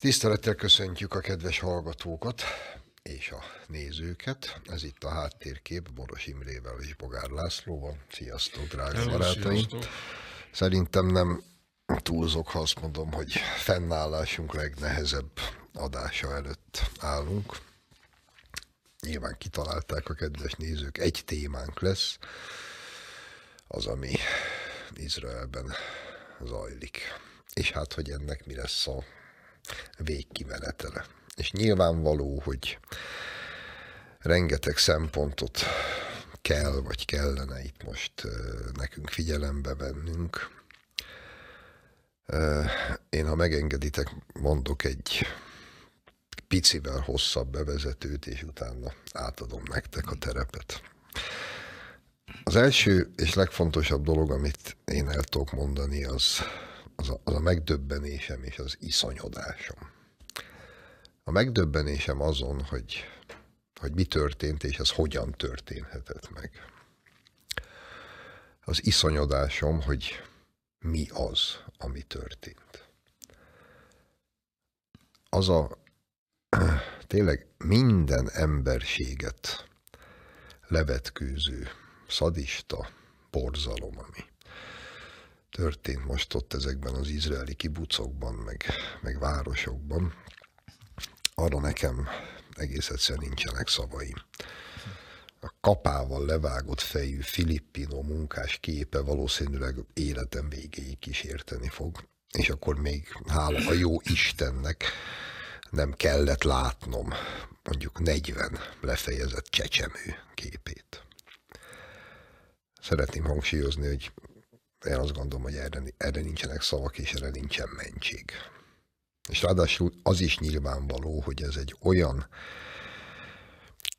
Tisztelettel köszöntjük a kedves hallgatókat és a nézőket. Ez itt a háttérkép Boros Imrével és Bogár Lászlóval. Sziasztok, drága barátaim! Szerintem nem túlzok, ha azt mondom, hogy fennállásunk legnehezebb adása előtt állunk. Nyilván kitalálták a kedves nézők. Egy témánk lesz, az, ami Izraelben zajlik. És hát, hogy ennek mi lesz a végkimenetele. És nyilvánvaló, hogy rengeteg szempontot kell, vagy kellene itt most nekünk figyelembe vennünk. Én, ha megengeditek, mondok egy picivel hosszabb bevezetőt, és utána átadom nektek a terepet. Az első és legfontosabb dolog, amit én el tudok mondani, az az a, az a megdöbbenésem és az iszonyodásom. A megdöbbenésem azon, hogy, hogy mi történt, és ez hogyan történhetett meg. Az iszonyodásom, hogy mi az, ami történt. Az a tényleg minden emberséget levetkőző, szadista borzalom, ami történt most ott ezekben az izraeli kibucokban, meg, meg városokban, arra nekem egész egyszerűen nincsenek szavaim. A kapával levágott fejű filippino munkás képe valószínűleg életem végéig kísérteni fog, és akkor még hála a jó Istennek nem kellett látnom mondjuk 40 lefejezett csecsemő képét. Szeretném hangsúlyozni, hogy én azt gondolom, hogy erre, erre nincsenek szavak, és erre nincsen mentség. És ráadásul az is nyilvánvaló, hogy ez egy olyan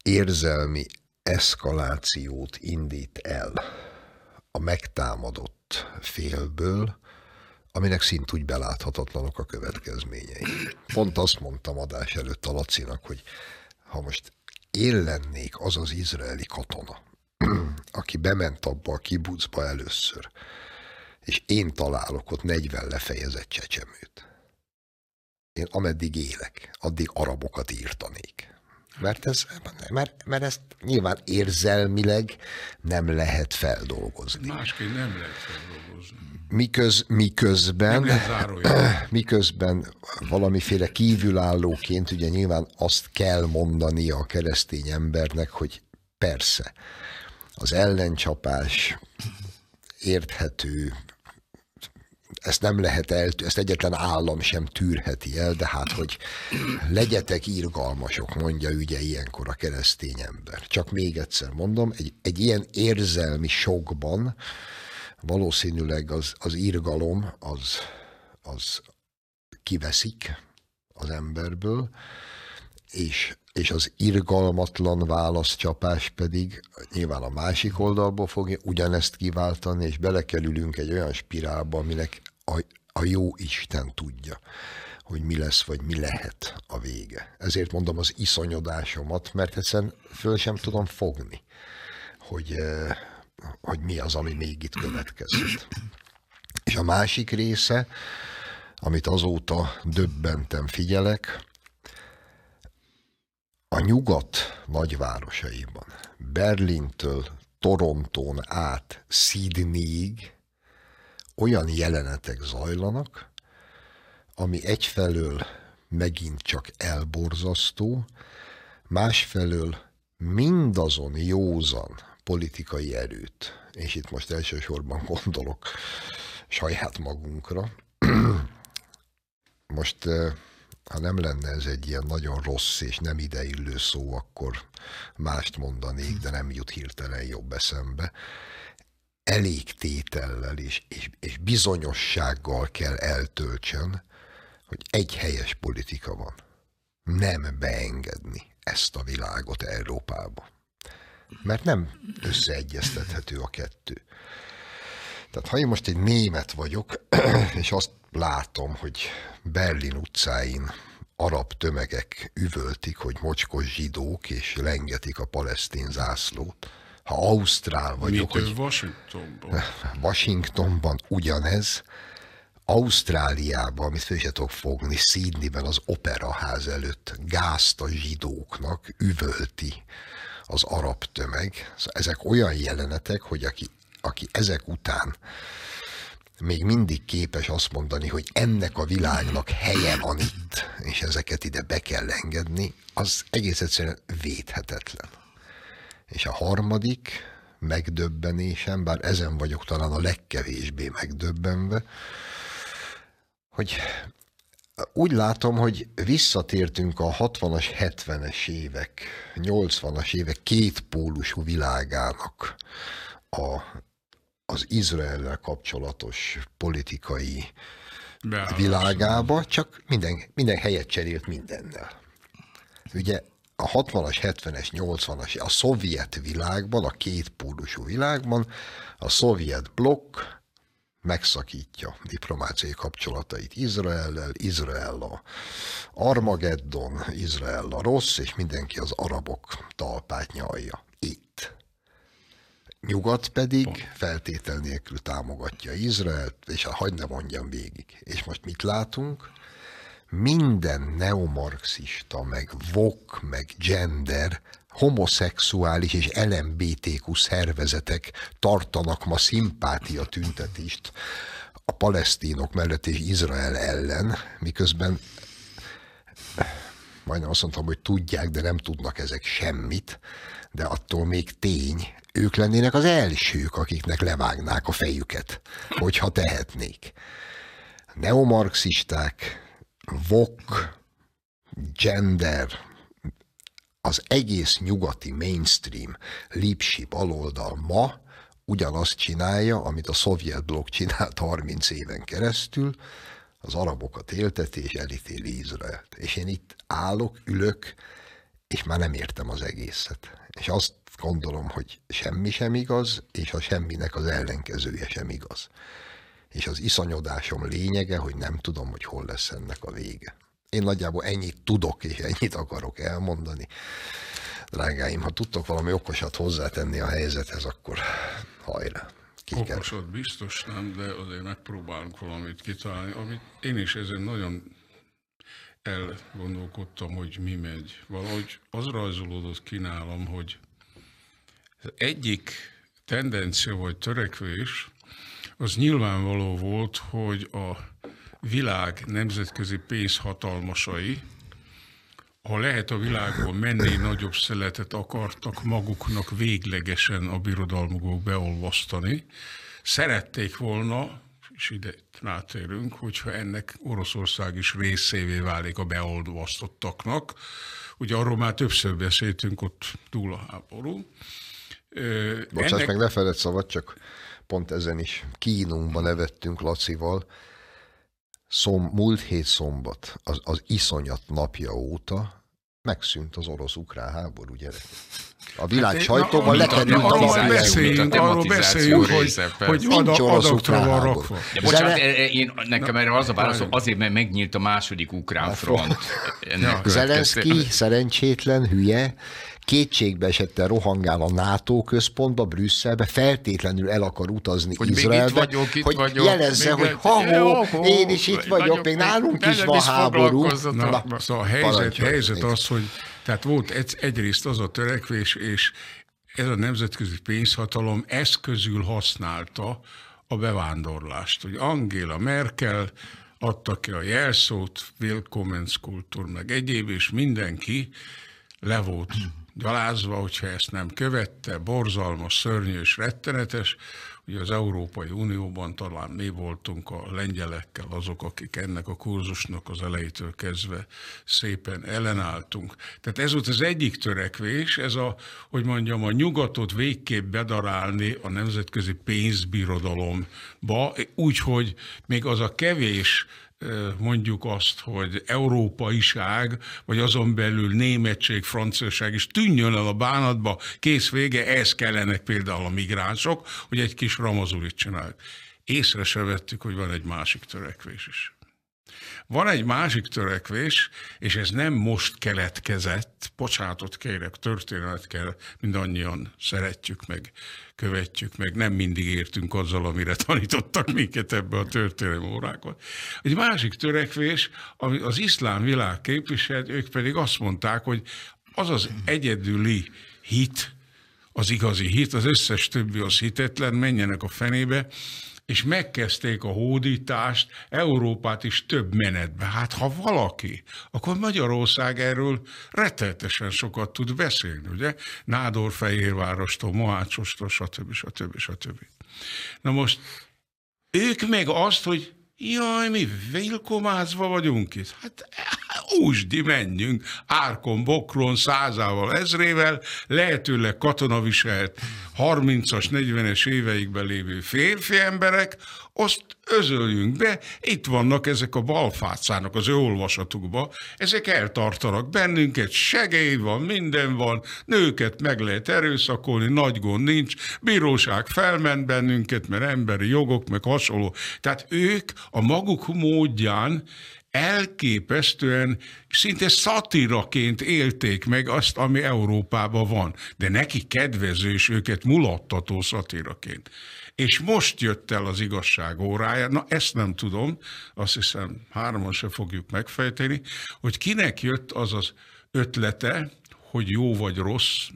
érzelmi eszkalációt indít el a megtámadott félből, aminek szintúgy beláthatatlanok a következményei. Pont azt mondtam adás előtt a Lacinak, hogy ha most én lennék az az izraeli katona, aki bement abba a kibucba először, és én találok ott 40 lefejezett csecsemőt. Én ameddig élek, addig arabokat írtanék. Mert, ez, mert, mert ezt nyilván érzelmileg nem lehet feldolgozni. Másképp nem lehet feldolgozni. Miköz, miközben, miközben valamiféle kívülállóként ugye nyilván azt kell mondani a keresztény embernek, hogy persze, az ellencsapás érthető, ezt nem lehet el, ezt egyetlen állam sem tűrheti el, de hát, hogy legyetek írgalmasok, mondja ugye ilyenkor a keresztény ember. Csak még egyszer mondom, egy, egy ilyen érzelmi sokban valószínűleg az, az írgalom az, az kiveszik az emberből, és és az irgalmatlan válaszcsapás pedig nyilván a másik oldalból fogja ugyanezt kiváltani, és belekerülünk egy olyan spirálba, aminek a, a jó Isten tudja, hogy mi lesz, vagy mi lehet a vége. Ezért mondom az iszonyodásomat, mert egyszerűen föl sem tudom fogni, hogy, eh, hogy mi az, ami még itt következik. És a másik része, amit azóta döbbentem figyelek, a nyugat nagyvárosaiban, Berlintől Torontón át Sydneyig olyan jelenetek zajlanak, ami egyfelől megint csak elborzasztó, másfelől mindazon józan politikai erőt, és itt most elsősorban gondolok saját magunkra, most eh, ha nem lenne ez egy ilyen nagyon rossz és nem ideillő szó, akkor mást mondanék, de nem jut hirtelen jobb eszembe. Elég tétellel és, és, és bizonyossággal kell eltöltsön, hogy egy helyes politika van. Nem beengedni ezt a világot Európába. Mert nem összeegyeztethető a kettő. Tehát ha én most egy német vagyok, és azt látom, hogy Berlin utcáin arab tömegek üvöltik, hogy mocskos zsidók, és lengetik a palesztin zászlót. Ha Ausztrál vagyok, Mit hogy... Washingtonban? Washingtonban ugyanez, Ausztráliában, amit fel sem tudok fogni, Sydneyben az operaház előtt gázt a zsidóknak üvölti az arab tömeg. Szóval ezek olyan jelenetek, hogy aki, aki ezek után még mindig képes azt mondani, hogy ennek a világnak helye van itt, és ezeket ide be kell engedni, az egész egyszerűen védhetetlen. És a harmadik megdöbbenésem, bár ezen vagyok talán a legkevésbé megdöbbenve, hogy úgy látom, hogy visszatértünk a 60-as, 70-es évek, 80-as évek kétpólusú világának a az Izraelre kapcsolatos politikai Beállás. világába, csak minden, minden helyet cserélt mindennel. Ugye a 60-as, 70-es, 80-as, a szovjet világban, a két pólusú világban a szovjet blokk megszakítja diplomáciai kapcsolatait Izraellel, Izrael a Armageddon, Izrael a rossz, és mindenki az arabok talpát nyalja. Itt. Nyugat pedig Pont. feltétel nélkül támogatja Izraelt, és a hát hagyd ne mondjam végig. És most mit látunk? Minden neomarxista, meg vok, meg gender, homoszexuális és LMBTQ szervezetek tartanak ma szimpátia tüntetést a palesztinok mellett és Izrael ellen, miközben majdnem azt mondtam, hogy tudják, de nem tudnak ezek semmit, de attól még tény, ők lennének az elsők, akiknek levágnák a fejüket, hogyha tehetnék. Neomarxisták, vok, gender, az egész nyugati mainstream lipsi baloldal ma ugyanazt csinálja, amit a szovjet blokk csinált 30 éven keresztül, az arabokat élteti és elítéli Izraelt. És én itt állok, ülök, és már nem értem az egészet. És azt gondolom, hogy semmi sem igaz, és a semminek az ellenkezője sem igaz. És az iszonyodásom lényege, hogy nem tudom, hogy hol lesz ennek a vége. Én nagyjából ennyit tudok, és ennyit akarok elmondani. Drágáim, ha tudtok valami okosat hozzátenni a helyzethez, akkor hajrá! Okosat biztos nem, de azért megpróbálunk valamit kitalálni, amit én is ezen nagyon elgondolkodtam, hogy mi megy. Valahogy az rajzolódott ki nálam, hogy az egyik tendencia vagy törekvés az nyilvánvaló volt, hogy a világ nemzetközi pénzhatalmasai, ha lehet a világból menni, nagyobb szeletet akartak maguknak véglegesen a birodalmukból beolvasztani. Szerették volna, és ide rátérünk, hogyha ennek Oroszország is részévé válik a beolvasztottaknak. Ugye arról már többször beszéltünk, ott túl a háború. Ö, Bocsáss ennek... meg, ne feled szabad, csak pont ezen is kínunkban nevettünk Lacival. Szom, múlt hét szombat, az, az iszonyat napja óta megszűnt az orosz-ukrán háború, gyerek. A világ hát, sajtóban lekerült a Arról beszéljünk, arról beszéljünk hogy, hogy nincs adaktra van rakva. bocsánat, Zene... én, nekem erre az a válaszom, azért, mert megnyílt a második ukrán hát, front. Zelenszky szerencsétlen hülye kétségbe esette rohangál a NATO központba, Brüsszelbe, feltétlenül el akar utazni hogy Izraelbe, még itt vagyok, itt hogy vagyok, jelezze, hogy ha én is itt vagyok, vagyok még nálunk is van háború. Na, Na, szóval a helyzet, helyzet az, hogy tehát volt egy, egyrészt az a törekvés, és ez a nemzetközi pénzhatalom eszközül használta a bevándorlást. Hogy Angela Merkel adta ki a jelszót, Willkommenskultúr, meg egyéb, és mindenki le volt gyalázva, hogyha ezt nem követte, borzalmas, szörnyű és rettenetes. Ugye az Európai Unióban talán mi voltunk a lengyelekkel azok, akik ennek a kurzusnak az elejétől kezdve szépen ellenálltunk. Tehát ez volt az egyik törekvés, ez a, hogy mondjam, a nyugatot végképp bedarálni a nemzetközi pénzbirodalomba, úgyhogy még az a kevés mondjuk azt, hogy európaiság, vagy azon belül németség, franciaság is tűnjön el a bánatba, kész vége, ehhez kellenek például a migránsok, hogy egy kis ramazulit csinálják. Észre se vettük, hogy van egy másik törekvés is. Van egy másik törekvés, és ez nem most keletkezett, bocsánatot kérek, történet kell, mindannyian szeretjük meg, követjük meg, nem mindig értünk azzal, amire tanítottak minket ebbe a történelmi órákon. Egy másik törekvés, ami az iszlám világ képviselt, ők pedig azt mondták, hogy az az egyedüli hit, az igazi hit, az összes többi az hitetlen, menjenek a fenébe, és megkezdték a hódítást, Európát is több menetbe. Hát ha valaki, akkor Magyarország erről rettetesen sokat tud beszélni, ugye? Nádorfehérvárostól, Mohácsostól, stb. stb. stb. stb. Na most ők meg azt, hogy Jaj, mi vilkomázva vagyunk itt. Hát úsdi eh, menjünk, árkon, bokron, százával, ezrével, lehetőleg katonaviselt 30-as, 40-es éveikben lévő férfi emberek, azt özöljünk be, itt vannak ezek a balfácának az ő olvasatukba, ezek eltartanak bennünket, segély van, minden van, nőket meg lehet erőszakolni, nagy gond nincs, bíróság felment bennünket, mert emberi jogok, meg hasonló. Tehát ők a maguk módján elképesztően szinte szatiraként élték meg azt, ami Európában van. De neki kedvező és őket mulattató szatiraként. És most jött el az igazság órája, na ezt nem tudom, azt hiszem hárman se fogjuk megfejteni, hogy kinek jött az az ötlete, hogy jó vagy rossz,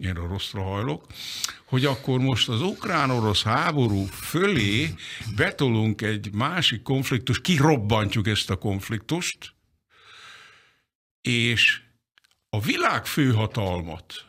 én a rosszra hajlok, hogy akkor most az ukrán-orosz háború fölé betolunk egy másik konfliktus, kirobbantjuk ezt a konfliktust, és a világ főhatalmat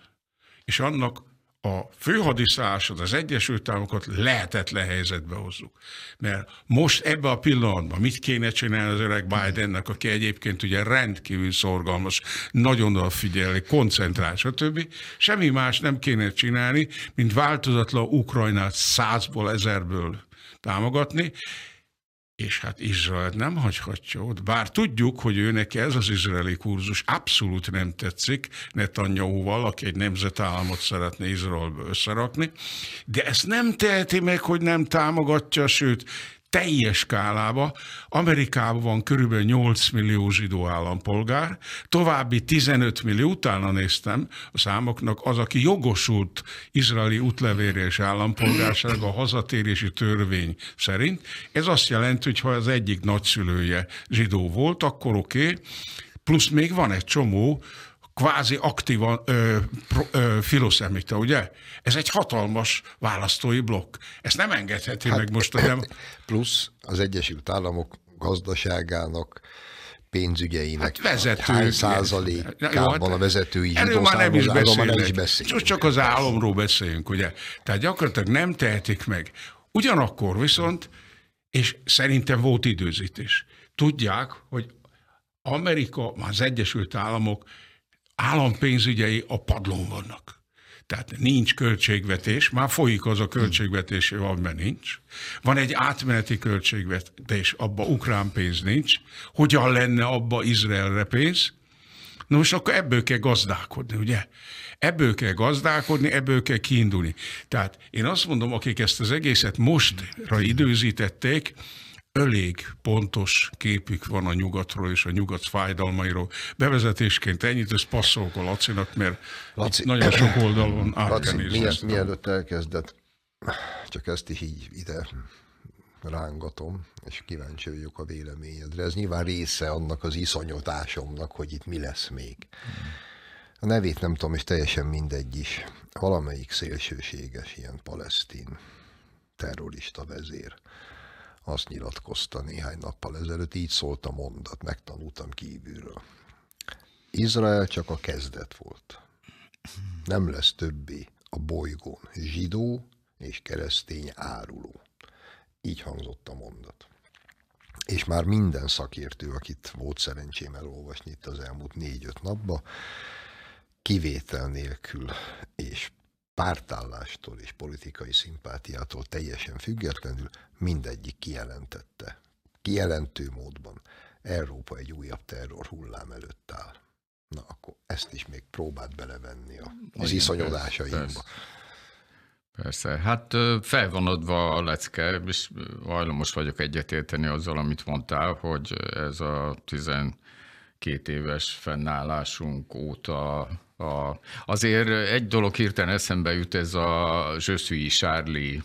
és annak a főhadiszállásod, az Egyesült Államokat lehetetlen helyzetbe hozzuk. Mert most ebben a pillanatban mit kéne csinálni az öreg Bidennek, aki egyébként ugye rendkívül szorgalmas, nagyon odafigyeli, koncentrál, stb. Semmi más nem kéne csinálni, mint változatlan Ukrajnát százból, ezerből támogatni, és hát Izrael nem hagyhatja ott. Bár tudjuk, hogy őnek ez az izraeli kurzus abszolút nem tetszik, Netanyahuval, aki egy nemzetállamot szeretne Izraelbe összerakni, de ezt nem teheti meg, hogy nem támogatja, sőt, teljes skálába. Amerikában van körülbelül 8 millió zsidó állampolgár, további 15 millió, utána néztem a számoknak, az, aki jogosult izraeli útlevérés állampolgárság a hazatérési törvény szerint. Ez azt jelenti, hogy ha az egyik nagyszülője zsidó volt, akkor oké, okay. plusz még van egy csomó kvázi aktívan ö, pro, ö, filoszemita, ugye? Ez egy hatalmas választói blokk. Ezt nem engedheti hát, meg most. Nem? Plusz az Egyesült Államok gazdaságának pénzügyeinek hát vezető, hány százalékában hát, a vezetői hát erről már nem is beszélünk. Nem is beszélünk. Csak az álomról beszélünk, ugye? Tehát gyakorlatilag nem tehetik meg. Ugyanakkor viszont, és szerintem volt időzítés, tudják, hogy Amerika, az Egyesült Államok állampénzügyei a padlón vannak. Tehát nincs költségvetés, már folyik az a költségvetés, amiben nincs. Van egy átmeneti költségvetés, abba ukrán pénz nincs. Hogyan lenne abba Izraelre pénz? Na most akkor ebből kell gazdálkodni, ugye? Ebből kell gazdálkodni, ebből kell kiindulni. Tehát én azt mondom, akik ezt az egészet mostra időzítették, elég pontos képük van a nyugatról és a nyugat fájdalmairól. Bevezetésként ennyit, ez passzolok a Lacinak, mert Laci, nagyon sok oldalon átkenézett. Mielőtt elkezdett, csak ezt így ide rángatom, és kíváncsi vagyok a véleményedre. Ez nyilván része annak az iszonyotásomnak, hogy itt mi lesz még. A nevét nem tudom, és teljesen mindegy is. Valamelyik szélsőséges ilyen palesztin terrorista vezér azt nyilatkozta néhány nappal ezelőtt, így szólt a mondat, megtanultam kívülről. Izrael csak a kezdet volt. Nem lesz többi a bolygón zsidó és keresztény áruló. Így hangzott a mondat. És már minden szakértő, akit volt szerencsém elolvasni itt az elmúlt négy-öt napban, kivétel nélkül és pártállástól és politikai szimpátiától teljesen függetlenül mindegyik kijelentette. Kijelentő módban Európa egy újabb terror hullám előtt áll. Na akkor ezt is még próbált belevenni a, az Igen, iszonyodásaimba. Persze, persze. Hát fel van adva a lecke, és hajlamos vagyok egyetérteni azzal, amit mondtál, hogy ez a 12 éves fennállásunk óta a, azért egy dolog hirtelen eszembe jut ez a Je Sárli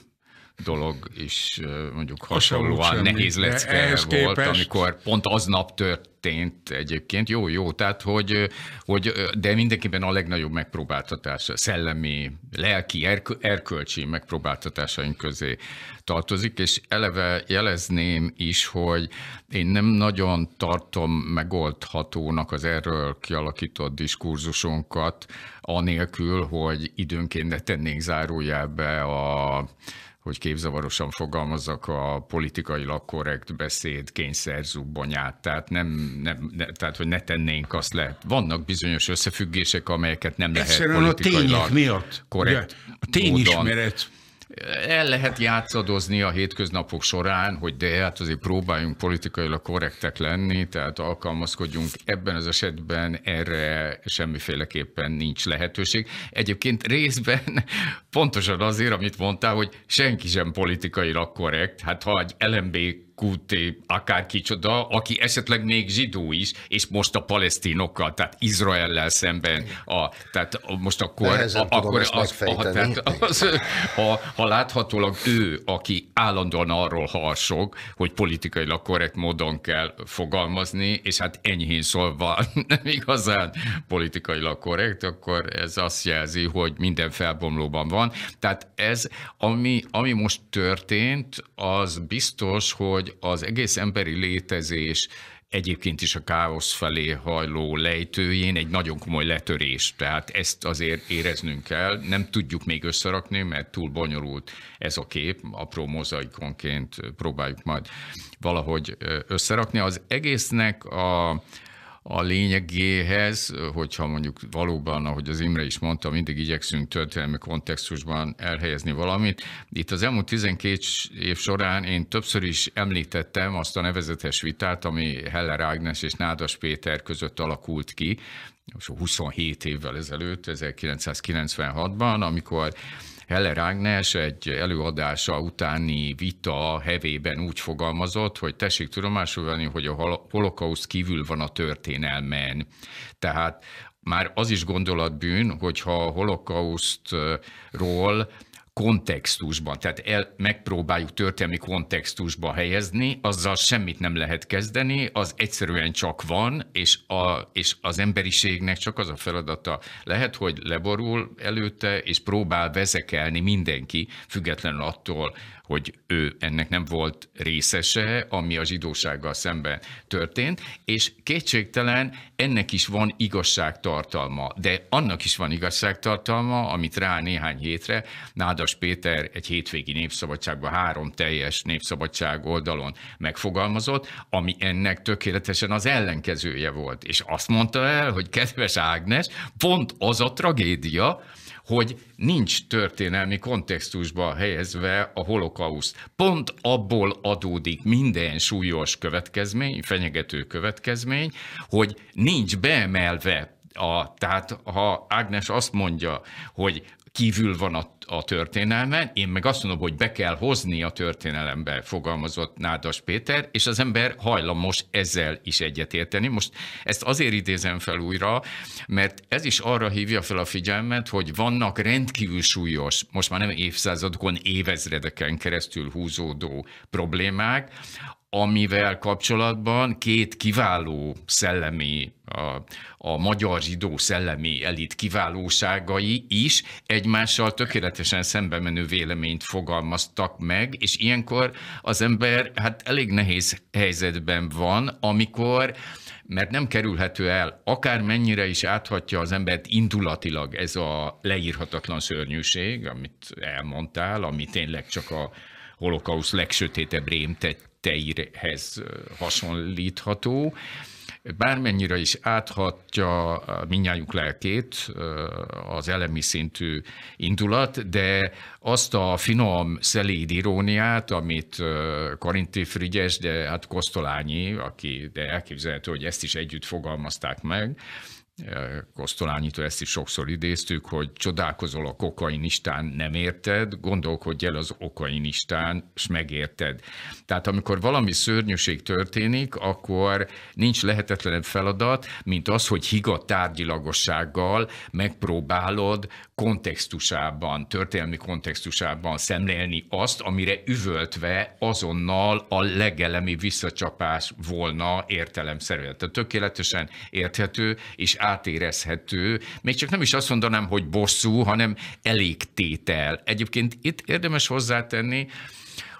dolog is mondjuk hasonlóan nehéz lecke volt, képest... amikor pont aznap történt egyébként. Jó, jó, tehát hogy, hogy de mindenképpen a legnagyobb megpróbáltatása, szellemi, lelki, erkölcsi megpróbáltatásaink közé tartozik, és eleve jelezném is, hogy én nem nagyon tartom megoldhatónak az erről kialakított diskurzusunkat, anélkül, hogy időnként ne tennénk zárójelbe a hogy képzavarosan fogalmazzak a politikailag korrekt beszéd kényszerzubbonyát, tehát, nem, nem, ne, tehát hogy ne tennénk azt le. Vannak bizonyos összefüggések, amelyeket nem Egyszerűen lehet politikailag a tények miatt, korrekt a tényismeret. Módon el lehet játszadozni a hétköznapok során, hogy de hát azért próbáljunk politikailag korrektek lenni, tehát alkalmazkodjunk. Ebben az esetben erre semmiféleképpen nincs lehetőség. Egyébként részben pontosan azért, amit mondtál, hogy senki sem politikailag korrekt. Hát ha egy LMB Kuté, akár kicsoda, aki esetleg még zsidó is, és most a palesztinokkal, tehát Izraellel szemben, a, tehát most akkor, a, akkor az, a, tehát az, a, ha láthatólag ő, aki állandóan arról harsog, hogy politikailag korrekt módon kell fogalmazni, és hát enyhén szólva nem igazán politikailag korrekt, akkor ez azt jelzi, hogy minden felbomlóban van. Tehát ez, ami, ami most történt, az biztos, hogy hogy az egész emberi létezés egyébként is a káosz felé hajló lejtőjén egy nagyon komoly letörés. Tehát ezt azért éreznünk kell. Nem tudjuk még összerakni, mert túl bonyolult ez a kép. Apró mozaikonként próbáljuk majd valahogy összerakni. Az egésznek a a lényegéhez, hogyha mondjuk valóban, ahogy az Imre is mondta, mindig igyekszünk történelmi kontextusban elhelyezni valamit. Itt az elmúlt 12 év során én többször is említettem azt a nevezetes vitát, ami Heller Ágnes és Nádas Péter között alakult ki, 27 évvel ezelőtt, 1996-ban, amikor Heller Ágnes egy előadása utáni vita hevében úgy fogalmazott, hogy tessék tudomásul venni, hogy a holokausz kívül van a történelmen. Tehát már az is gondolatbűn, hogyha a holokausztról kontextusban, tehát el, megpróbáljuk történelmi kontextusba helyezni, azzal semmit nem lehet kezdeni, az egyszerűen csak van, és, a, és az emberiségnek csak az a feladata lehet, hogy leborul előtte, és próbál vezekelni mindenki, függetlenül attól, hogy ő ennek nem volt részese, ami a zsidósággal szemben történt, és kétségtelen ennek is van igazságtartalma, de annak is van igazságtartalma, amit rá néhány hétre Nádas Péter egy hétvégi népszabadságban három teljes népszabadság oldalon megfogalmazott, ami ennek tökéletesen az ellenkezője volt. És azt mondta el, hogy kedves Ágnes, pont az a tragédia, hogy nincs történelmi kontextusba helyezve a holokauszt. Pont abból adódik minden súlyos következmény, fenyegető következmény, hogy nincs beemelve a, tehát ha Ágnes azt mondja, hogy kívül van a, a történelmen, én meg azt mondom, hogy be kell hozni a történelembe, fogalmazott Nádas Péter, és az ember hajlamos ezzel is egyetérteni. Most ezt azért idézem fel újra, mert ez is arra hívja fel a figyelmet, hogy vannak rendkívül súlyos, most már nem évszázadokon, évezredeken keresztül húzódó problémák, amivel kapcsolatban két kiváló szellemi, a, a magyar zsidó szellemi elit kiválóságai is egymással tökéletesen szembe menő véleményt fogalmaztak meg, és ilyenkor az ember hát elég nehéz helyzetben van, amikor mert nem kerülhető el, akár mennyire is áthatja az embert indulatilag ez a leírhatatlan szörnyűség, amit elmondtál, ami tényleg csak a holokausz legsötétebb rémtett teirhez hasonlítható. Bármennyire is áthatja minnyájuk lelkét az elemi szintű indulat, de azt a finom, szelíd iróniát, amit Karinti Frigyes, de hát Kosztolányi, aki de elképzelhető, hogy ezt is együtt fogalmazták meg, Kosztolányitól ezt is sokszor idéztük, hogy csodálkozol a kokainistán, nem érted, gondolkodj el az okainistán, és megérted. Tehát amikor valami szörnyűség történik, akkor nincs lehetetlenebb feladat, mint az, hogy higa tárgyilagossággal megpróbálod kontextusában, történelmi kontextusában szemlélni azt, amire üvöltve azonnal a legelemi visszacsapás volna értelemszerűen. Tehát tökéletesen érthető és átérezhető, még csak nem is azt mondanám, hogy bosszú, hanem elégtétel. Egyébként itt érdemes hozzátenni,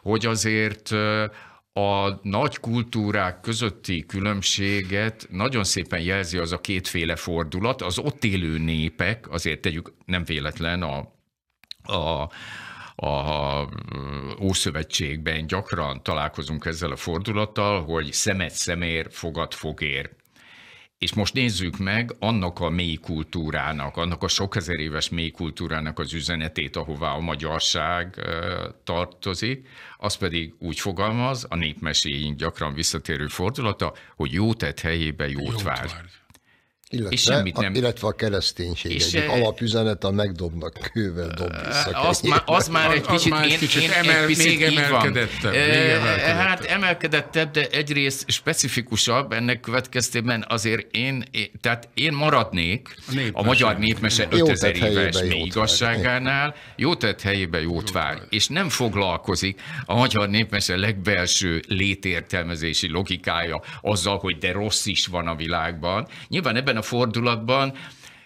hogy azért a nagy kultúrák közötti különbséget nagyon szépen jelzi az a kétféle fordulat. Az ott élő népek, azért tegyük nem véletlen a, a a Ószövetségben gyakran találkozunk ezzel a fordulattal, hogy szemet szemér, fogad fogér. És most nézzük meg annak a mély kultúrának, annak a sok ezer éves mély kultúrának az üzenetét, ahová a magyarság tartozik, az pedig úgy fogalmaz, a népmeséink gyakran visszatérő fordulata, hogy jó tett helyébe jót, jót vár. vár. Illetve, és semmit nem. Illetve a kereszténység és egyik e... Eh, alapüzenet a megdobnak kővel, dob eh, vissza. Az, már, az már egy kicsit, az én, kicsit én, emel, egy még eh, emelkedettebb, Hát emelkedettebb, de egyrészt specifikusabb ennek következtében azért én, én tehát én maradnék a, népmese. a magyar népmese 5000 éves mély igazságánál, jó tett helyébe jót vár, és nem foglalkozik a magyar népmese legbelső létértelmezési logikája azzal, hogy de rossz is van a világban. Nyilván ebben a fordulatban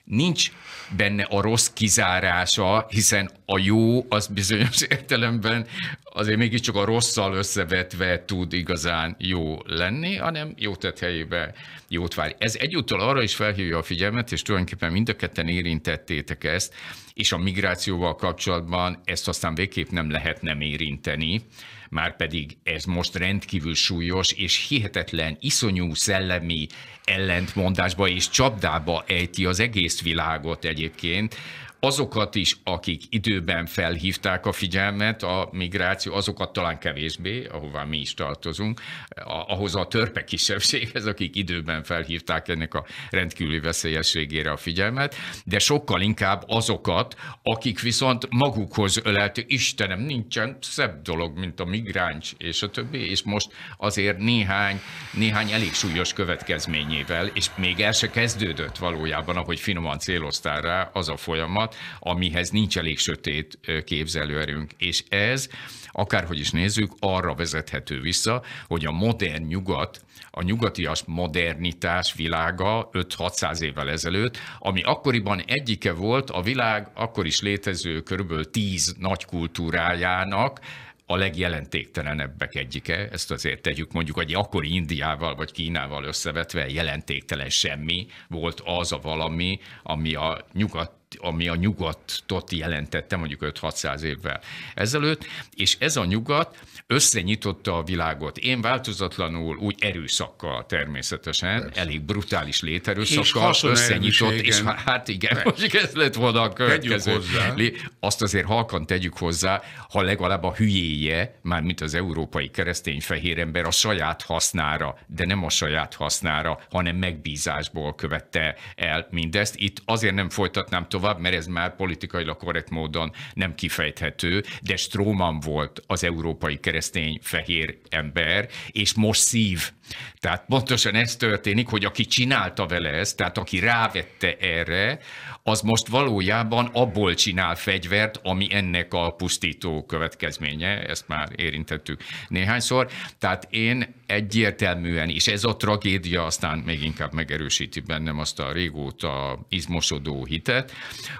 nincs benne a rossz kizárása, hiszen a jó az bizonyos értelemben azért mégiscsak a rosszal összevetve tud igazán jó lenni, hanem jó tett helyébe jót vár. Ez egyúttal arra is felhívja a figyelmet, és tulajdonképpen mind a ketten érintettétek ezt, és a migrációval kapcsolatban ezt aztán végképp nem lehet nem érinteni, már pedig ez most rendkívül súlyos és hihetetlen, iszonyú szellemi ellentmondásba és csapdába ejti az egész világot egyébként, azokat is, akik időben felhívták a figyelmet, a migráció, azokat talán kevésbé, ahová mi is tartozunk, ahhoz a törpe kisebbséghez, akik időben felhívták ennek a rendkívüli veszélyességére a figyelmet, de sokkal inkább azokat, akik viszont magukhoz ölelt, Istenem, nincsen szebb dolog, mint a migráns, és a többi, és most azért néhány, néhány elég súlyos következményével, és még el se kezdődött valójában, ahogy finoman céloztál rá, az a folyamat, amihez nincs elég sötét képzelőerőnk. És ez, akárhogy is nézzük, arra vezethető vissza, hogy a modern nyugat, a nyugatias modernitás világa 5-600 évvel ezelőtt, ami akkoriban egyike volt a világ akkor is létező körülbelül 10 nagy kultúrájának, a legjelentéktelenebbek egyike, ezt azért tegyük mondjuk, hogy akkori Indiával vagy Kínával összevetve jelentéktelen semmi volt az a valami, ami a nyugat ami a nyugatot jelentette mondjuk 5-600 évvel ezelőtt, és ez a nyugat összenyitotta a világot. Én változatlanul, úgy erőszakkal természetesen, Persze. elég brutális léterőszakkal és összenyitott, és hát igen, Persze. most ez lett volna a következő. Hozzá. Azt azért halkan tegyük hozzá, ha legalább a hülyéje, már mint az európai keresztény fehér ember a saját hasznára, de nem a saját hasznára, hanem megbízásból követte el mindezt. Itt azért nem folytatnám tovább, mert ez már politikailag korrekt módon nem kifejthető, de Stróman volt az európai keresztény keresztény fehér ember, és most szív tehát pontosan ez történik, hogy aki csinálta vele ezt, tehát aki rávette erre, az most valójában abból csinál fegyvert, ami ennek a pusztító következménye, ezt már érintettük néhányszor. Tehát én egyértelműen, és ez a tragédia aztán még inkább megerősíti bennem azt a régóta izmosodó hitet,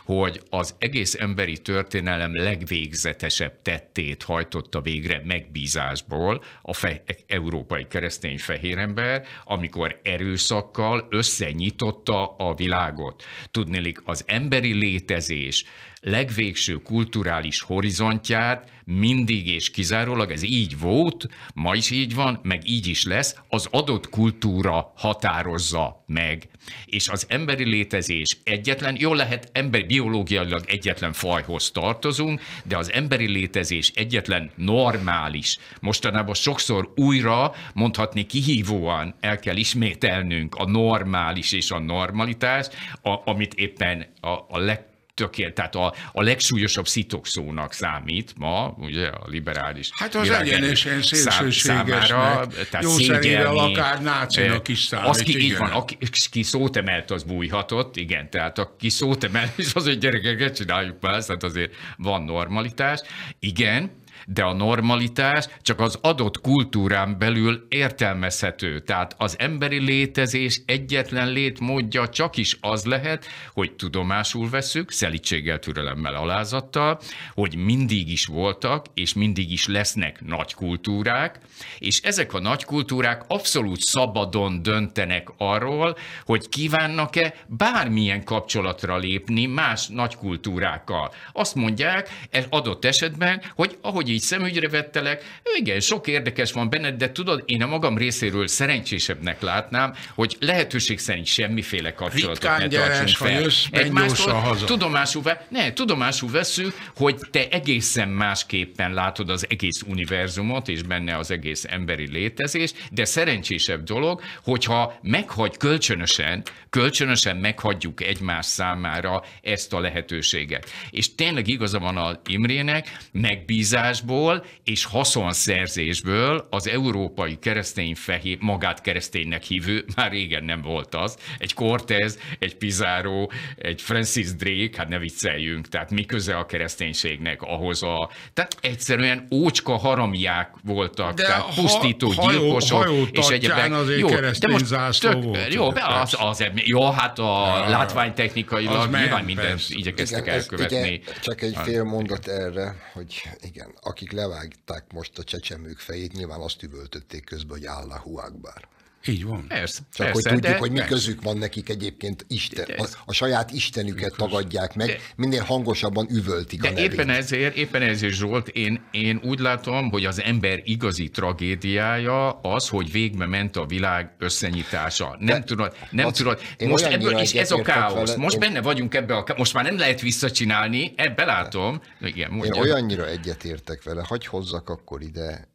hogy az egész emberi történelem legvégzetesebb tettét hajtotta végre megbízásból a fe- európai keresztény fe- fehér ember, amikor erőszakkal összenyitotta a világot. Tudnélik, az emberi létezés legvégső kulturális horizontját mindig és kizárólag ez így volt, ma is így van, meg így is lesz, az adott kultúra határozza meg. És az emberi létezés egyetlen, jól lehet emberi biológiailag egyetlen fajhoz tartozunk, de az emberi létezés egyetlen normális. Mostanában sokszor újra, mondhatni kihívóan el kell ismételnünk a normális és a normalitás, a, amit éppen a, a leg Tökélet. tehát a, a legsúlyosabb szitokszónak számít ma, ugye a liberális Hát az egyenesen szélsőségesnek, számára, tehát jó akár nácinak eh, is számít. Az ki, így van, aki, ki szót emelt, az bújhatott, igen, tehát aki szót emelt, és az, hogy gyerekeket csináljuk már, tehát azért van normalitás. Igen, de a normalitás csak az adott kultúrán belül értelmezhető. Tehát az emberi létezés egyetlen létmódja csak is az lehet, hogy tudomásul veszük, szelítséggel, türelemmel, alázattal, hogy mindig is voltak, és mindig is lesznek nagy kultúrák, és ezek a nagy kultúrák abszolút szabadon döntenek arról, hogy kívánnak-e bármilyen kapcsolatra lépni más nagy kultúrákkal. Azt mondják, ez adott esetben, hogy ahogy így szemügyre vettelek. Igen, sok érdekes van benned, de tudod, én a magam részéről szerencsésebbnek látnám, hogy lehetőség szerint semmiféle kapcsolatot ne tartsunk fel. Egymástól tudomású, ve- ne, tudomású veszük, hogy te egészen másképpen látod az egész univerzumot, és benne az egész emberi létezés, de szerencsésebb dolog, hogyha meghagy kölcsönösen, kölcsönösen meghagyjuk egymás számára ezt a lehetőséget. És tényleg igaza van az Imrének, megbízás, vallásból és haszonszerzésből az európai keresztény fehér, magát kereszténynek hívő, már régen nem volt az, egy Cortez, egy Pizarro, egy Francis Drake, hát ne vicceljünk, tehát mi köze a kereszténységnek ahhoz a... Tehát egyszerűen ócska haramják voltak, de tehát pusztító, ha, gyilkosok, hajó, és egyebek. Azért jó, de most tök, volt, jó, az, az, az, jó, hát a ja, látványtechnikailag nyilván mindent igyekeztek igen, elkövetni. Ez, igen, csak egy hát. fél mondat erre, hogy igen, a akik levágták most a csecsemők fejét, nyilván azt üvöltötték közben, hogy Allahu Akbar. Így van. Persze. Csak persze, hogy tudjuk, de, hogy mi persze. közük van nekik egyébként Isten. a, a saját Istenüket Mikus. tagadják meg, de, minél hangosabban üvöltik de a nevét. éppen ezért, éppen ezért Zsolt, én, én úgy látom, hogy az ember igazi tragédiája az, hogy végbe ment a világ összenyitása. Nem de, tudod, nem az, tudod. Most ebből, és ez a káosz. Vele, most én... benne vagyunk ebbe a káosz. Most már nem lehet visszacsinálni, ebbe látom. De. Igen, én olyannyira egyetértek vele, hagy hozzak akkor ide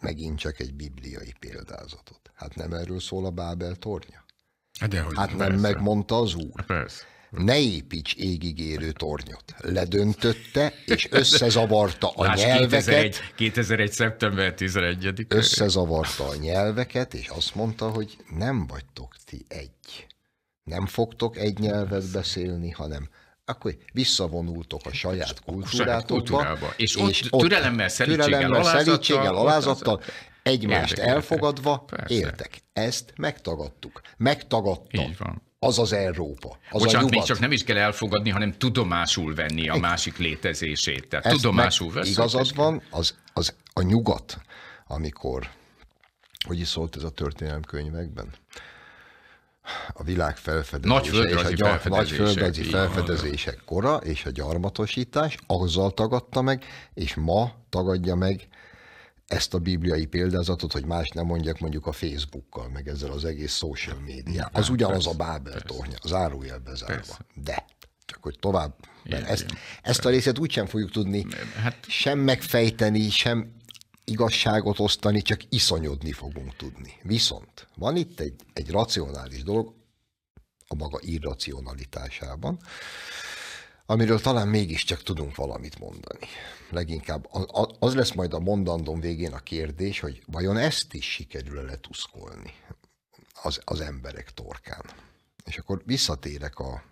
megint csak egy bibliai példázatot. Hát nem erről szól a Bábel tornya? Hát hogy hát nem persze. megmondta az úr. Hát persze. Ne építs égigérő tornyot. Ledöntötte, és összezavarta a Lás, nyelveket. 2001, 2001. szeptember 11 Összezavarta a nyelveket, és azt mondta, hogy nem vagytok ti egy. Nem fogtok egy nyelvet beszélni, hanem akkor visszavonultok a saját kultúrátokba. És, és ott, és ott türelemmel, szelítséggel, türelemmel, alázattal, szelítséggel, alázattal egymást éltek, elfogadva Persze. éltek. Ezt megtagadtuk. Megtagadta. Így van az az Európa. Az Bocsánat, a nyugat. még csak nem is kell elfogadni, hanem tudomásul venni a másik létezését. Tehát Ezt tudomásul veszünk. Igazad van, az, az a nyugat, amikor, hogy is szólt ez a könyvekben. A világ felfedezése. Nagy földrajzi felfedezések. Nagy földrajzi felfedezések kora és a gyarmatosítás, azzal tagadta meg, és ma tagadja meg ezt a bibliai példázatot, hogy más nem mondjak mondjuk a Facebookkal, meg ezzel az egész social média. Az hát ugyanaz a Bábel tornya, az árujelbe zárva. De csak hogy tovább, mert ezt, ezt a részét úgysem fogjuk tudni hát... sem megfejteni, sem igazságot osztani, csak iszonyodni fogunk tudni. Viszont van itt egy, egy racionális dolog a maga irracionalitásában, amiről talán mégiscsak tudunk valamit mondani. Leginkább az lesz majd a mondandom végén a kérdés, hogy vajon ezt is sikerül-e letuszkolni az, az emberek torkán. És akkor visszatérek a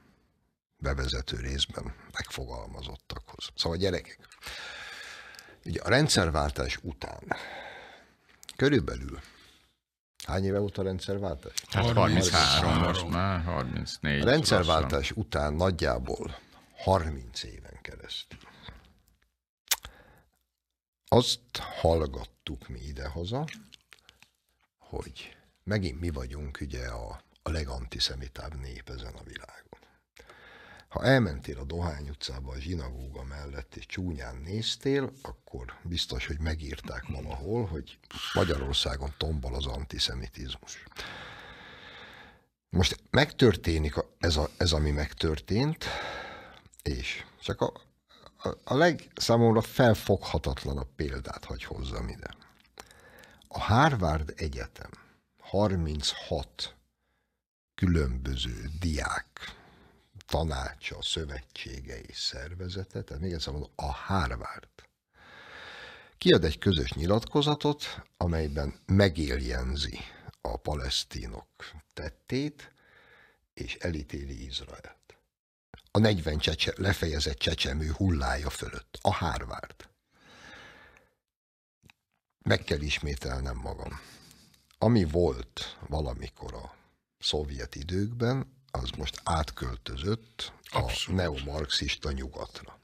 bevezető részben megfogalmazottakhoz. Szóval gyerekek, ugye a rendszerváltás után körülbelül Hány éve volt a rendszerváltás? Hát 33, 33 most már, 34. A rendszerváltás után nagyjából 30 éven keresztül. Azt hallgattuk mi idehaza, hogy megint mi vagyunk ugye a, a legantiszemitább nép ezen a világon. Ha elmentél a Dohány utcába a zsinagóga mellett, és csúnyán néztél, akkor biztos, hogy megírták valahol, hogy Magyarországon tombol az antiszemitizmus. Most megtörténik ez, a, ez ami megtörtént, és csak a, a, a legszámomra felfoghatatlanabb példát hagy hozzam ide. A Harvard Egyetem 36 különböző diák tanácsa, szövetsége és szervezete, tehát még egyszer mondom, a Harvard kiad egy közös nyilatkozatot, amelyben megéljenzi a palesztinok tettét, és elítéli Izraelt a 40 csecse, lefejezett csecsemő hullája fölött, a Harvard. Meg kell ismételnem magam. Ami volt valamikor a szovjet időkben, az most átköltözött Abszolút. a neomarxista nyugatra.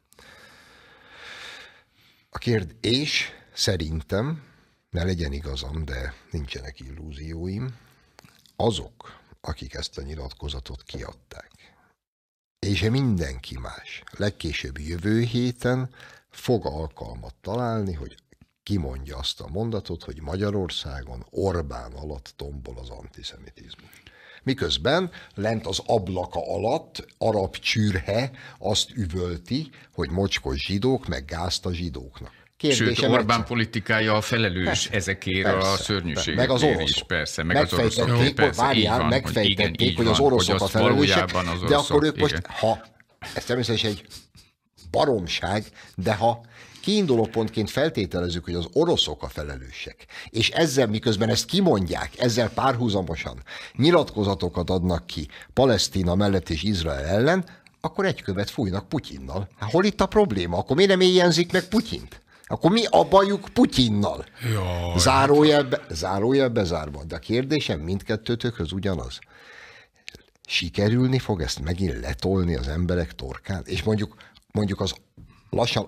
A kérd és szerintem, ne legyen igazam, de nincsenek illúzióim, azok, akik ezt a nyilatkozatot kiadták, és mindenki más legkésőbb jövő héten fog alkalmat találni, hogy kimondja azt a mondatot, hogy Magyarországon Orbán alatt tombol az antiszemitizmus. Miközben lent az ablaka alatt arab csürhe azt üvölti, hogy mocskos zsidók, meg gázt a zsidóknak. Sőt, Orbán politikája a felelős persze, ezekért persze, a szörnyűségekért meg az orosz. is, persze, meg az oroszok. Persze, várjál, van, megfejtették, hogy, igen, hogy az oroszok hogy a felelősek, az oroszok, de akkor ők igen. most, ha, ez természetesen egy baromság, de ha kiinduló pontként feltételezzük, hogy az oroszok a felelősek, és ezzel miközben ezt kimondják, ezzel párhuzamosan nyilatkozatokat adnak ki Palesztina mellett és Izrael ellen, akkor egy követ fújnak Putyinnal. Hát hol itt a probléma? Akkor miért nem éljenzik meg Putyint? Akkor mi a bajuk Putyinnal? zárójelbe, zárójelbe zárva. De a kérdésem mindkettőtökhöz ugyanaz. Sikerülni fog ezt megint letolni az emberek torkán? És mondjuk, mondjuk az lassan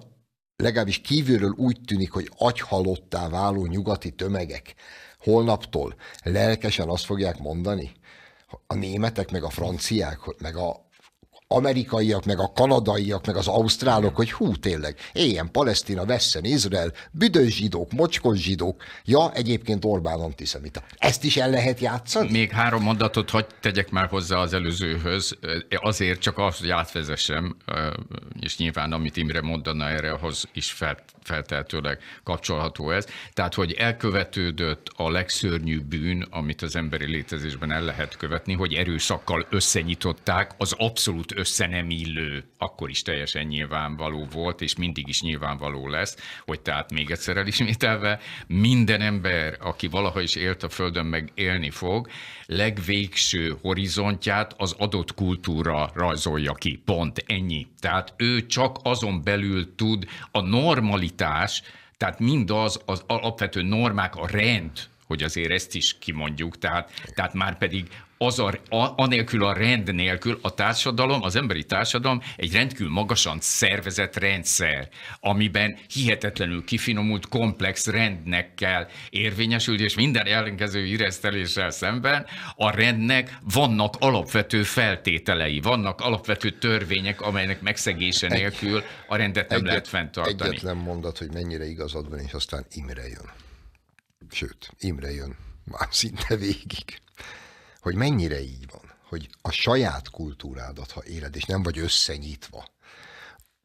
legalábbis kívülről úgy tűnik, hogy agyhalottá váló nyugati tömegek holnaptól lelkesen azt fogják mondani, a németek, meg a franciák, meg a amerikaiak, meg a kanadaiak, meg az ausztrálok, hogy hú, tényleg, éljen Palesztina, vesszen Izrael, büdös zsidók, mocskos zsidók, ja, egyébként Orbán antiszemita. Ezt is el lehet játszani? Még három mondatot hagy tegyek már hozzá az előzőhöz, azért csak azt, hogy átvezessem, és nyilván amit Imre mondana erre, ahhoz is fel feltehetőleg kapcsolható ez. Tehát, hogy elkövetődött a legszörnyűbb bűn, amit az emberi létezésben el lehet követni, hogy erőszakkal összenyitották az abszolút összenemillő akkor is teljesen nyilvánvaló volt, és mindig is nyilvánvaló lesz, hogy tehát még egyszer elismételve, minden ember, aki valaha is élt a Földön, meg élni fog, legvégső horizontját az adott kultúra rajzolja ki. Pont ennyi. Tehát ő csak azon belül tud a normalitás, tehát mindaz az alapvető normák, a rend, hogy azért ezt is kimondjuk, tehát, tehát már pedig az a, a, anélkül a rend nélkül a társadalom, az emberi társadalom egy rendkívül magasan szervezett rendszer, amiben hihetetlenül kifinomult, komplex rendnek kell érvényesülni, és minden ellenkező híreszteléssel szemben a rendnek vannak alapvető feltételei, vannak alapvető törvények, amelynek megszegése nélkül a rendet nem egyet, lehet fenntartani. Egyetlen mondat, hogy mennyire igazad van, és aztán Imre jön sőt, Imre jön már szinte végig, hogy mennyire így van, hogy a saját kultúrádat, ha éled, és nem vagy összenyitva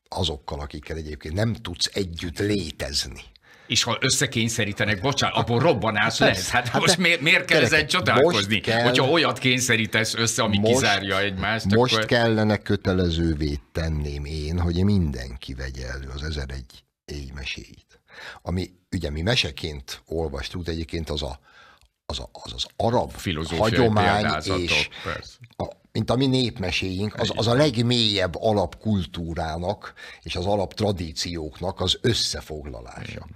azokkal, akikkel egyébként nem tudsz együtt létezni, és ha összekényszerítenek, bocsánat, abból robbanás hát, lesz. Hát, hát most de, miért, miért kell ezen csodálkozni? Kell, hogyha olyat kényszerítesz össze, ami most, kizárja egymást. Most akkor... kellene kötelezővé tenném én, hogy mindenki vegye elő az ezer egy éjmeséit ami ugye mi meseként olvastuk, de egyébként az a, az, a, az, az arab hagyomány, és a, mint a mi népmeséink, az, az a legmélyebb alapkultúrának és az alaptradícióknak az összefoglalása. Igen.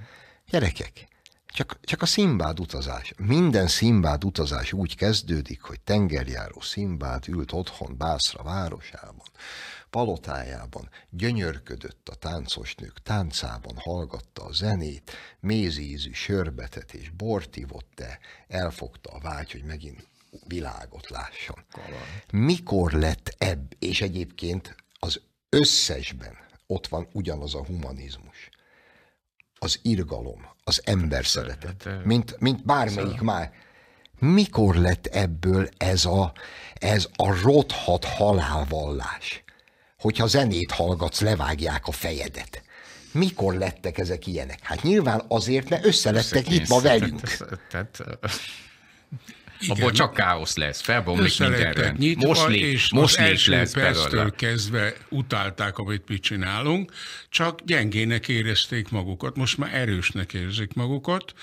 Gyerekek, csak, csak a szimbád utazás. Minden szimbád utazás úgy kezdődik, hogy tengerjáró szimbád ült otthon Bászra városában, palotájában gyönyörködött a táncosnők táncában, hallgatta a zenét, mézízű sörbetet és bort ivott, -e, elfogta a vágy, hogy megint világot lásson. Mikor lett ebb, és egyébként az összesben ott van ugyanaz a humanizmus, az irgalom, az ember szeretet, mint, mint bármelyik már. Mikor lett ebből ez a, ez a rothat halálvallás? hogyha zenét hallgatsz, levágják a fejedet. Mikor lettek ezek ilyenek? Hát nyilván azért, mert összelettek itt ma velünk. Abból csak káosz lesz, felbomlik mindenre. Mosli, és mosli az első lesz perctől belőle. kezdve utálták, amit mi csinálunk, csak gyengének érezték magukat, most már erősnek érzik magukat,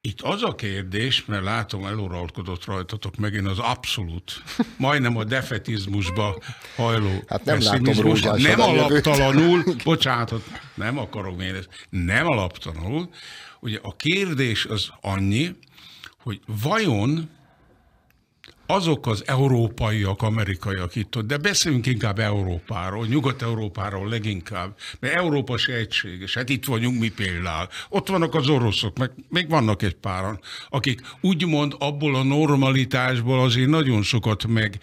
itt az a kérdés, mert látom, eluralkodott rajtatok megint az abszolút, majdnem a defetizmusba hajló hát nem látom nem alaptalanul, bocsánat, hát nem akarok én ezt, nem alaptalanul. Ugye a kérdés az annyi, hogy vajon azok az európaiak, amerikaiak itt ott, de beszéljünk inkább Európáról, Nyugat-Európáról leginkább, mert Európa se és hát itt vagyunk mi például. Ott vannak az oroszok, meg még vannak egy páran, akik úgymond abból a normalitásból azért nagyon sokat meg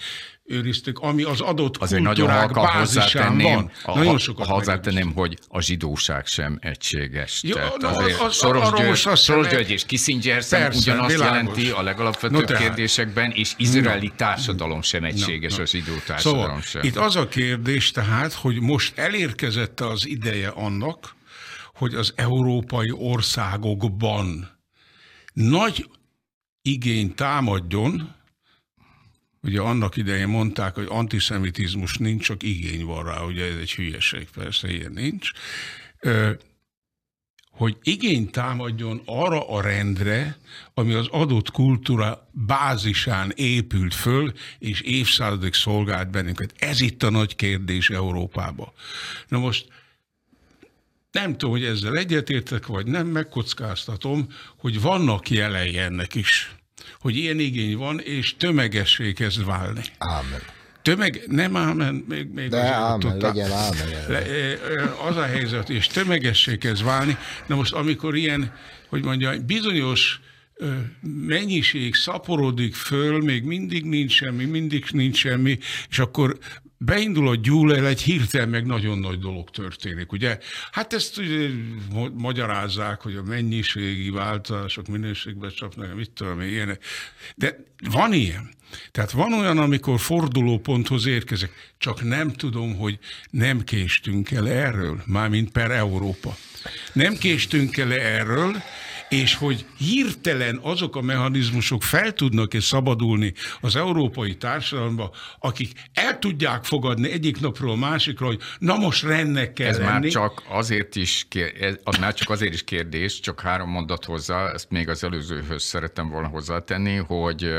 őriztük, ami az adott Azért nagyon halkan hozzátenném, van. A, nagyon sokat hozzátenném, hogy a zsidóság sem egységes. Jó, tehát no, azért az, az, Soros, György, Soros György és Kissinger szem ugyanazt világos. jelenti a legalapvetőbb no, tehát. kérdésekben, és izraeli no. társadalom sem egységes, no, no. a zsidó szóval társadalom szóval, sem. Itt az a kérdés tehát, hogy most elérkezett az ideje annak, hogy az európai országokban nagy igény támadjon, Ugye annak idején mondták, hogy antiszemitizmus nincs, csak igény van rá, ugye ez egy hülyeség, persze ilyen nincs. Hogy igény támadjon arra a rendre, ami az adott kultúra bázisán épült föl, és évszázadig szolgált bennünket. Ez itt a nagy kérdés Európába. Na most nem tudom, hogy ezzel egyetértek, vagy nem, megkockáztatom, hogy vannak jelei ennek is hogy ilyen igény van, és tömegessé kezd válni. Ámen. Tömeg, nem ámen, még, még De ámen, tudta. legyen ámen. Le, az a helyzet, és tömegessé kezd válni. Na most, amikor ilyen, hogy mondja, bizonyos mennyiség szaporodik föl, még mindig nincs semmi, mindig nincs semmi, és akkor beindul a gyúlel, egy hirtelen meg nagyon nagy dolog történik, ugye? Hát ezt ugye magyarázzák, hogy a mennyiségi változások minőségbe csapnak, mit tudom én, ilyenek. De van ilyen. Tehát van olyan, amikor fordulóponthoz érkezek, csak nem tudom, hogy nem késtünk el erről, mármint per Európa. Nem késtünk el erről, és hogy hirtelen azok a mechanizmusok fel tudnak és szabadulni az európai társadalomba, akik el tudják fogadni egyik napról a másikra, hogy na most rendnek kell ez lenni. Már csak azért is kérdés, ez, az már csak azért is kérdés, csak három mondat hozzá, ezt még az előzőhöz szeretem volna hozzátenni, hogy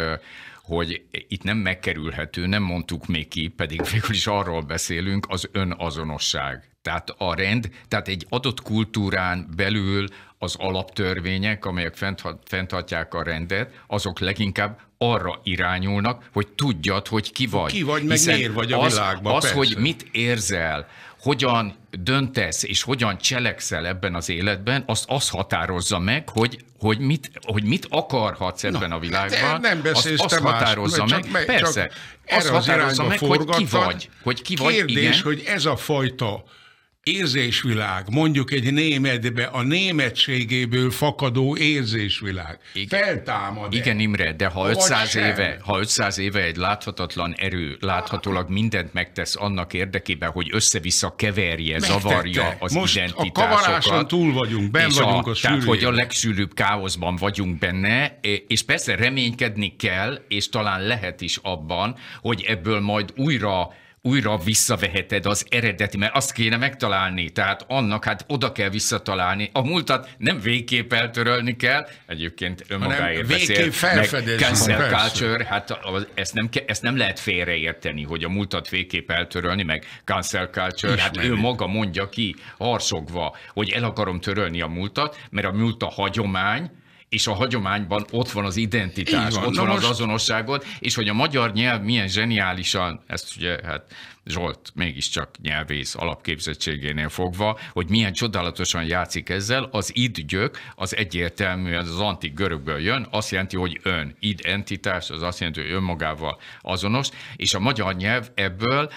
hogy itt nem megkerülhető, nem mondtuk még ki, pedig végül is arról beszélünk, az önazonosság. Tehát a rend, tehát egy adott kultúrán belül az alaptörvények, amelyek fenntartják a rendet, azok leginkább arra irányulnak, hogy tudjad, hogy ki vagy. Ki vagy, meg Hiszen miért vagy a világban. Az, az hogy mit érzel, hogyan döntesz és hogyan cselekszel ebben az életben, az, az határozza meg, hogy, hogy, mit, hogy mit akarhatsz ebben Na, a hát világban. Nem beszélsz azt, azt te határozza meg, csak, persze. Csak az határozza meg, hogy ki vagy. Hogy ki Kérdés, vagy, igen. hogy ez a fajta érzésvilág, mondjuk egy németbe, a németségéből fakadó érzésvilág. Igen. Feltámad. -e? Igen, Imre, de ha 500, éve, ha 500 éve egy láthatatlan erő láthatólag mindent megtesz annak érdekében, hogy össze-vissza keverje, Megtette. zavarja az Most identitásokat. a kavaráson túl vagyunk, ben vagyunk a, a Tehát, hogy a legsűrűbb káoszban vagyunk benne, és persze reménykedni kell, és talán lehet is abban, hogy ebből majd újra újra visszaveheted az eredeti, mert azt kéne megtalálni, tehát annak hát oda kell visszatalálni. A múltat nem végképp eltörölni kell, egyébként önmagáért beszél. Végképp felfedezni. culture, hát az, ezt nem, ezt nem lehet félreérteni, hogy a múltat végképp eltörölni, meg cancel culture, Ismerjük. hát ő maga mondja ki, harsogva, hogy el akarom törölni a múltat, mert a múlt a hagyomány, és a hagyományban ott van az identitás, van, ott van most... az azonosságod, és hogy a magyar nyelv milyen zseniálisan, ezt ugye hát Zsolt mégiscsak nyelvész alapképzettségénél fogva, hogy milyen csodálatosan játszik ezzel, az idgyök az egyértelműen az antik görögből jön, azt jelenti, hogy ön, identitás, az azt jelenti, hogy önmagával azonos, és a magyar nyelv ebből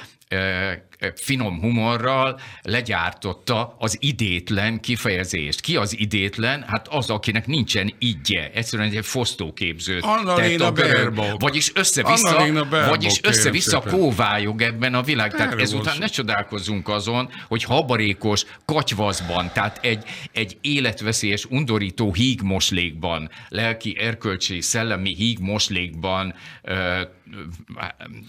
finom humorral legyártotta az idétlen kifejezést. Ki az idétlen? Hát az, akinek nincsen igye. Egyszerűen egy fosztóképző. Annalina a Baerbock. Vagyis össze-vissza, vagyis össze-vissza kóvályog ebben a világ. Tehát Erről ezután ne csodálkozzunk azon, hogy habarékos katyvaszban, tehát egy, egy életveszélyes, undorító hígmoslékban, lelki, erkölcsi, szellemi hígmoslékban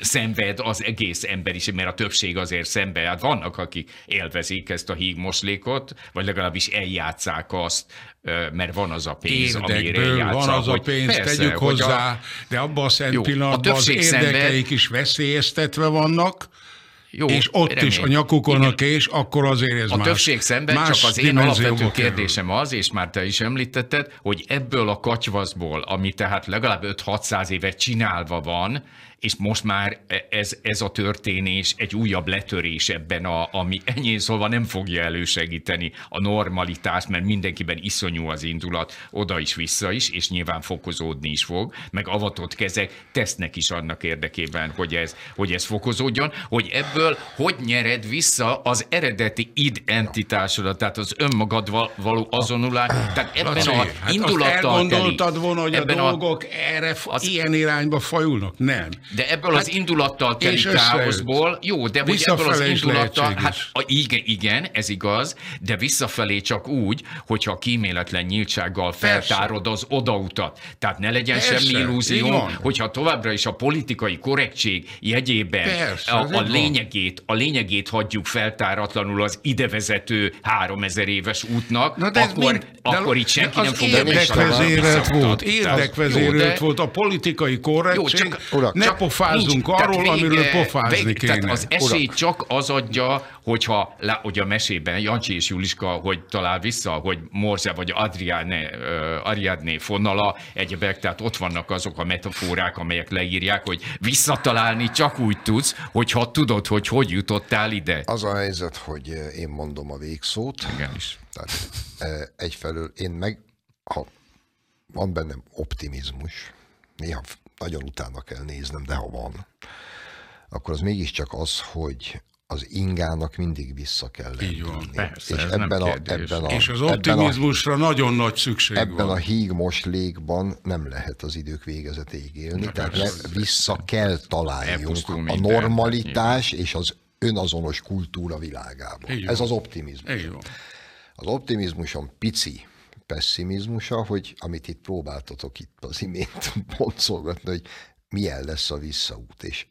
szenved az egész emberiség, mert a többség azért szenved. Hát vannak, akik élvezik ezt a hígmoslékot, vagy legalábbis eljátszák azt, mert van az a pénz, amire játszak, van az a pénz, persze, tegyük hozzá, a, de abban a szent jó, pillanatban a az érdekeik szenved, is veszélyeztetve vannak, jó, és ott remény. is a nyakukon Igen. a kés, akkor azért ez a más. A többség szemben más csak az én alapvető kérdésem az, és már te is említetted, hogy ebből a katyvaszból, ami tehát legalább 5-600 éve csinálva van, és most már e, ez, ez a történés egy újabb letörés ebben, a, ami ennyi szóval nem fogja elősegíteni a normalitást, mert mindenkiben iszonyú az indulat, oda is, vissza is, és nyilván fokozódni is fog, meg avatott kezek tesznek is annak érdekében, hogy ez, hogy ez fokozódjon, hogy ebből hogy nyered vissza az eredeti identitásodat, tehát az önmagadval való azonulás, tehát ebben Laci, a hát indulattal elgondoltad volna, hogy a dolgok a, erre, az, ilyen irányba fajulnak? Nem. De ebből hát, az indulattal teli káoszból, jó, de hogy ebből az indulattal, hát a, igen, igen, ez igaz, de visszafelé csak úgy, hogyha kíméletlen nyíltsággal feltárod Persze. az odautat. Tehát ne legyen Persze. semmi illúzió, hogyha továbbra is a politikai korrektség jegyében Persze, a, a lényegét, a lényegét hagyjuk feltáratlanul az idevezető 3000 éves útnak, Na de akkor, mind, de akkor itt senki de nem fog érdekvezérelt volt, érdekvezérelt volt a politikai korrektség. Jó, csak, urak, nem, csak pofázunk nincs, arról, vége, amiről pofázni vége, kéne. Tehát az esély Urak. csak az adja, hogyha le, ugye a mesében Jancsi és Juliska, hogy talál vissza, hogy Morze vagy Adriáne, uh, Ariadné fonala, egyebek, tehát ott vannak azok a metaforák, amelyek leírják, hogy visszatalálni csak úgy tudsz, hogyha tudod, hogy hogy jutottál ide. Az a helyzet, hogy én mondom a végszót. Igen is. Tehát egyfelől én meg, ha van bennem optimizmus, néha nagyon utána kell néznem, de ha van, akkor az mégiscsak az, hogy az ingának mindig vissza kell lenni. Így van, persze, és, ebben a, ebben a, és az optimizmusra a, nagyon nagy szükség ebben van. Ebben a híg most légban nem lehet az idők végezetéig élni, Na, tehát persze. le, vissza kell találnunk a normalitás minden. és az önazonos kultúra világába. Ez az optimizmus. Az optimizmusom pici, pessimizmusa, hogy amit itt próbáltatok itt az imént pontszolgatni, hogy milyen lesz a visszaút, és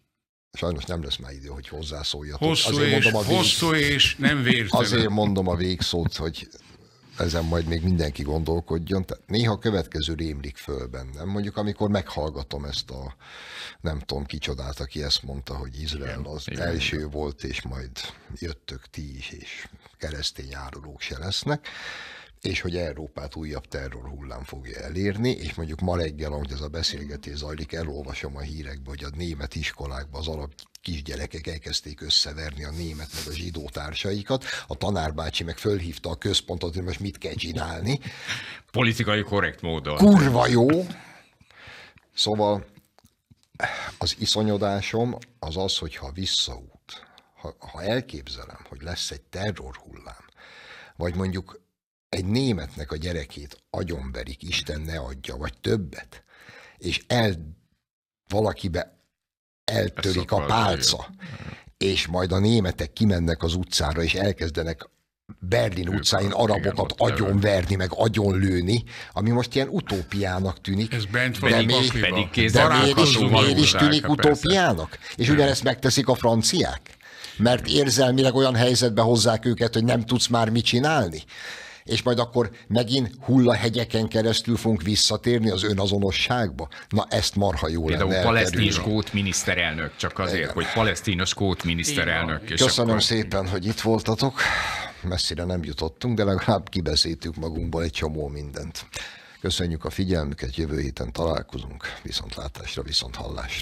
sajnos nem lesz már idő, hogy hozzászóljatok. Hosszú, azért és, mondom a vég... hosszú és nem vértelen. Azért mondom a végszót, hogy ezen majd még mindenki gondolkodjon. Tehát néha a következő rémlik föl bennem. Mondjuk amikor meghallgatom ezt a nem tudom kicsodát, aki ezt mondta, hogy Izrael az igen, első igen. volt, és majd jöttök ti is, és keresztény árulók se lesznek és hogy Európát újabb terrorhullám hullám fogja elérni, és mondjuk ma reggel, ahogy ez a beszélgetés zajlik, elolvasom a hírekbe, hogy a német iskolákban az arab kisgyerekek elkezdték összeverni a német meg a zsidó társaikat, a tanárbácsi meg fölhívta a központot, hogy most mit kell csinálni. Politikai korrekt módon. Kurva jó! Szóval az iszonyodásom az az, hogy ha visszaút, ha, ha elképzelem, hogy lesz egy terrorhullám, vagy mondjuk egy németnek a gyerekét agyonverik, Isten ne adja, vagy többet, és el valakibe eltörik a pálca, és majd a németek kimennek az utcára, és elkezdenek Berlin utcáin arabokat agyonverni, meg agyonlőni, ami most ilyen utópiának tűnik. Ez bent van de még, pedig de még is, még is tűnik hát utópiának? Persze. És ugyanezt megteszik a franciák? Mert érzelmileg olyan helyzetbe hozzák őket, hogy nem tudsz már mit csinálni és majd akkor megint hullahegyeken keresztül fogunk visszatérni az önazonosságba? Na ezt marha jó Például lenne. Például palesztin skót miniszterelnök, csak azért, Igen. hogy palesztin skót miniszterelnök. Igen. És Köszönöm akkor... szépen, hogy itt voltatok. Messzire nem jutottunk, de legalább kibeszéltük magunkból egy csomó mindent. Köszönjük a figyelmüket, jövő héten találkozunk. Viszontlátásra, viszonthallásra.